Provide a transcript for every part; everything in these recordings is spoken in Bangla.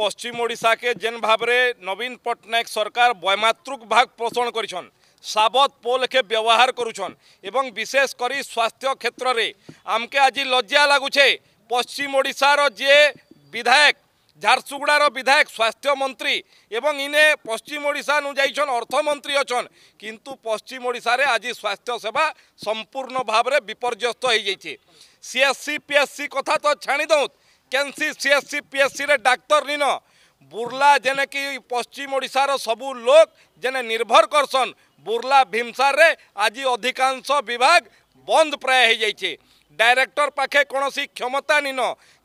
পশ্চিম ওড়িশাকে যেন ভাবে নবীন পট্টনাক সরকার বৈমাতৃক ভাগ পোষণ করছেন সাবত পোলকে ব্যবহার করুছন এবং বিশেষ করে স্বাস্থ্য ক্ষেত্রে আমকে আজ লজ্জা লাগুছে পশ্চিম ওড়িশার যে বিধায়ক ঝারসুগুড়ার বিধায়ক স্বাস্থ্যমন্ত্রী এবং ইনে পশ্চিম ওড়িশা নু যাইছেন অর্থমন্ত্রী অছন কিন্তু পশ্চিম ওড়িশার আজ স্বাস্থ্য সেবা সম্পূর্ণ ভাবে বিপর্যস্ত হয়ে যাইছে সিএসসি পিএসসি কথা তো ছাড়ি দৌত ଭ୍ୟାକେନ୍ସି ସିଏସ୍ସି ପିଏସ୍ସିରେ ଡାକ୍ତର ନିନ ବୁର୍ଲା ଯେନେକି ପଶ୍ଚିମ ଓଡ଼ିଶାର ସବୁ ଲୋକ ଯେନେ ନିର୍ଭର କରସନ୍ ବୁର୍ଲା ଭୀମସାରରେ ଆଜି ଅଧିକାଂଶ ବିଭାଗ ବନ୍ଦ ପ୍ରାୟ ହୋଇଯାଇଛି ଡାଇରେକ୍ଟର ପାଖେ କୌଣସି କ୍ଷମତା ନିନ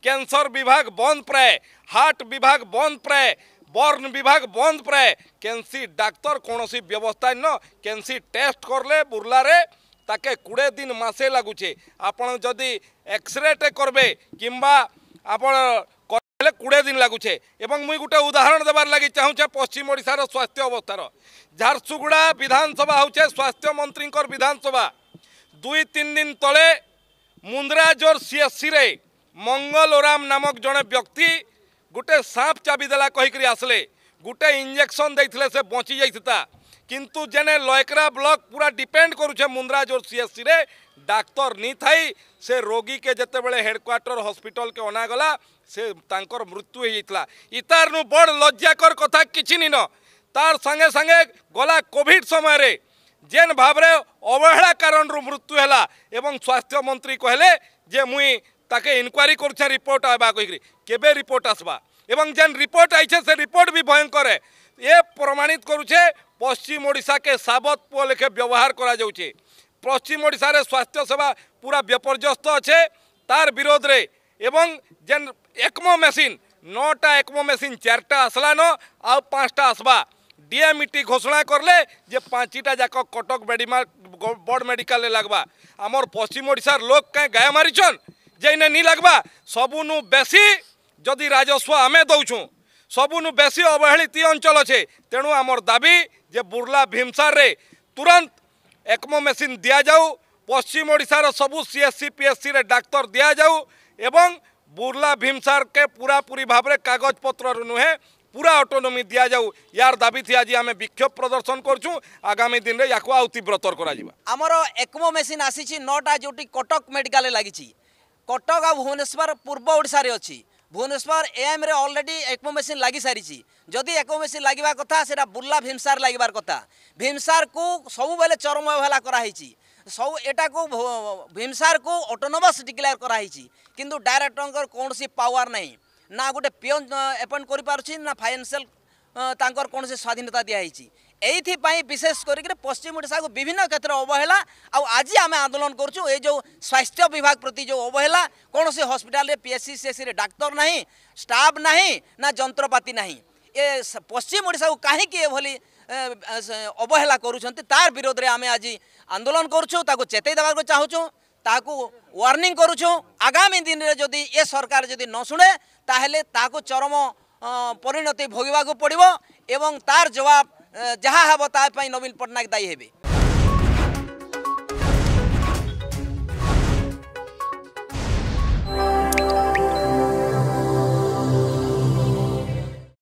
କ୍ୟାନ୍ସର ବିଭାଗ ବନ୍ଦ ପ୍ରାୟ ହାର୍ଟ ବିଭାଗ ବନ୍ଦ ପ୍ରାୟ বর্ণ বিভাগ বন্ধ প্রায় কেনসি ডাক্তার কোণী ব্যবস্থা ন কেনসি টেস্ট করলে বুর্লারে তাকে কুড়ে দিন মাসে লাগুছে আপনার যদি এক্সরেটে করবে কিংবা ଆପଣ କହିଲେ କୋଡ଼ିଏ ଦିନ ଲାଗୁଛେ ଏବଂ ମୁଇଁ ଗୋଟେ ଉଦାହରଣ ଦେବାର ଲାଗି ଚାହୁଁଛେ ପଶ୍ଚିମ ଓଡ଼ିଶାର ସ୍ୱାସ୍ଥ୍ୟ ଅବସ୍ଥାର ଝାରସୁଗୁଡ଼ା ବିଧାନସଭା ହେଉଛେ ସ୍ୱାସ୍ଥ୍ୟ ମନ୍ତ୍ରୀଙ୍କର ବିଧାନସଭା ଦୁଇ ତିନି ଦିନ ତଳେ ମୁନ୍ଦ୍ରାଜୋର ସିଏସ୍ସିରେ ମଙ୍ଗଲ ଓରାମ ନାମକ ଜଣେ ବ୍ୟକ୍ତି ଗୋଟେ ସାପ ଚାବି ଦେଲା କହିକରି ଆସିଲେ ଗୋଟେ ଇଞ୍ଜେକ୍ସନ୍ ଦେଇଥିଲେ ସେ ବଞ୍ଚି ଯାଇଥିଲା কিন্তু ଯେନେ ଲୟକରା ବ୍ଲକ ପୁରା ଡିପେଣ୍ଡ କରୁଛେ ମୁନ୍ଦ୍ରା ଯୋର୍ ସିଏଚ୍ସିରେ ଡାକ୍ତର ନି ଥାଇ ସେ ରୋଗୀକେ ଯେତେବେଳେ ହେଡ଼କ୍ୱାର୍ଟର ହସ୍ପିଟାଲକେ ଅଣାଗଲା ସେ ତାଙ୍କର ମୃତ୍ୟୁ ହେଇଯାଇଥିଲା ଇତାରନୁ ବଡ଼ ଲଜ୍ଜାକର କଥା କିଛି ନିନ ତାର ସାଙ୍ଗେ ସାଙ୍ଗେ ଗଲା କୋଭିଡ଼ ସମୟରେ ଯେନ୍ ଭାବରେ ଅବହେଳା କାରଣରୁ ମୃତ୍ୟୁ ହେଲା ଏବଂ ସ୍ୱାସ୍ଥ୍ୟ ମନ୍ତ୍ରୀ କହିଲେ ଯେ ମୁଇଁ ତାକେ ଇନକ୍ୱାରି କରୁଛେ ରିପୋର୍ଟ ଆଇବା କହିକିରି କେବେ ରିପୋର୍ଟ ଆସବା এবং যেন রিপোর্ট আইছে সে রিপোর্ট বি ভয়ঙ্কর এ প্রমাণিত করুছে পশ্চিম ওড়শাকে সাবত পুয় লেখে ব্যবহার করা যাচ্ছে পশ্চিম ওড়শার স্বাস্থ্য সেবা পুরা বিপর্যস্ত আছে তার বিরোধে এবং যে একমো মেসিন নটা একমো মেসিন চারটা আসলান আউ পাঁচটা আসবা ডিএমইটি ঘোষণা করলে যে পাঁচটা যাক কটক মেডিমা বড় মেডিকালে লাগবা আমার পশ্চিম ওড়শার লোক কাঁ গায়ে মারিছন যে নি লাগবা সবুনু বেশি যদি রাজস্ব আমি দৌছুঁ ସବୁନୁ ବେଶୀ ଅବହେଳିତ ଅଞ୍ଚଳ ଅଛେ ତେଣୁ ଆମର ଦାବି ଯେ ବୁର୍ଲା ଭୀମସାରରେ ତୁରନ୍ତ ଏକ୍ମୋ ମେସିନ୍ ଦିଆଯାଉ ପଶ୍ଚିମ ଓଡ଼ିଶାର ସବୁ ସିଏସ୍ସି ପିଏସ୍ସିରେ ଡାକ୍ତର ଦିଆଯାଉ ଏବଂ ବୁର୍ଲା ଭୀମସାରକେ ପୁରାପୁରି ଭାବରେ କାଗଜପତ୍ରରୁ ନୁହେଁ পুরা অটোনমি দিয়া যাও ইয়ার দাবি আজি আমি বিক্ষোভ প্রদর্শন করছু আগামী দিনে ইয়াকু আউ তীব্রতর করা যা আমার একমো মেসিন আসিছি নটা যেটি কটক মেডিকালে লাগিছি কটক আর ভুবনেশ্বর পূর্ব ওড়শার অছি ভুবনেশ্বর এএমরে অলরেডি একমো মেসিন লাগি সারিছি যদি একমো মেসিন লাগবা কথা সেটা বুর্লা ভীমসার লাগবার কথা ভীমসারকু সবুবেলে চরম অবহেলা করা হয়েছি সব এটা এটাকু ভীমসারকু অটোনোমাস ডিক্লেয়ার করা হয়েছি কিন্তু ডাইরেক্টরঙ্কর কৌশি পাওয়ার নাই না গোটে পিওন এপয়েন্ট করে পারছি না ফাইনান্সিয়াল তাঁকর কোণী স্বাধীনতা দিয়া হয়েছি ଏଇଥିପାଇଁ ବିଶେଷ କରିକି ପଶ୍ଚିମ ଓଡ଼ିଶାକୁ ବିଭିନ୍ନ କ୍ଷେତ୍ର ଅବହେଳା ଆଉ ଆଜି ଆମେ ଆନ୍ଦୋଳନ କରୁଛୁ ଏ ଯେଉଁ ସ୍ୱାସ୍ଥ୍ୟ ବିଭାଗ ପ୍ରତି ଯେଉଁ ଅବହେଳା କୌଣସି ହସ୍ପିଟାଲରେ ପିଏସ୍ସି ସିଏସ୍ସିରେ ଡାକ୍ତର ନାହିଁ ଷ୍ଟାଫ୍ ନାହିଁ ନା ଯନ୍ତ୍ରପାତି ନାହିଁ ଏ ପଶ୍ଚିମ ଓଡ଼ିଶାକୁ କାହିଁକି ଏଭଳି ଅବହେଳା କରୁଛନ୍ତି ତାର ବିରୋଧରେ ଆମେ ଆଜି ଆନ୍ଦୋଳନ କରୁଛୁ ତାକୁ ଚେତେଇ ଦେବାକୁ ଚାହୁଁଛୁ ତାକୁ ୱାର୍ଣ୍ଣିଂ କରୁଛୁ ଆଗାମୀ ଦିନରେ ଯଦି ଏ ସରକାର ଯଦି ନ ଶୁଣେ ତାହେଲେ ତାକୁ ଚରମ ପରିଣତି ଭୋଗିବାକୁ ପଡ଼ିବ ଏବଂ ତାର ଜବାବ जहाँ हाँ बताए नवीन पट्टनायक दायी हे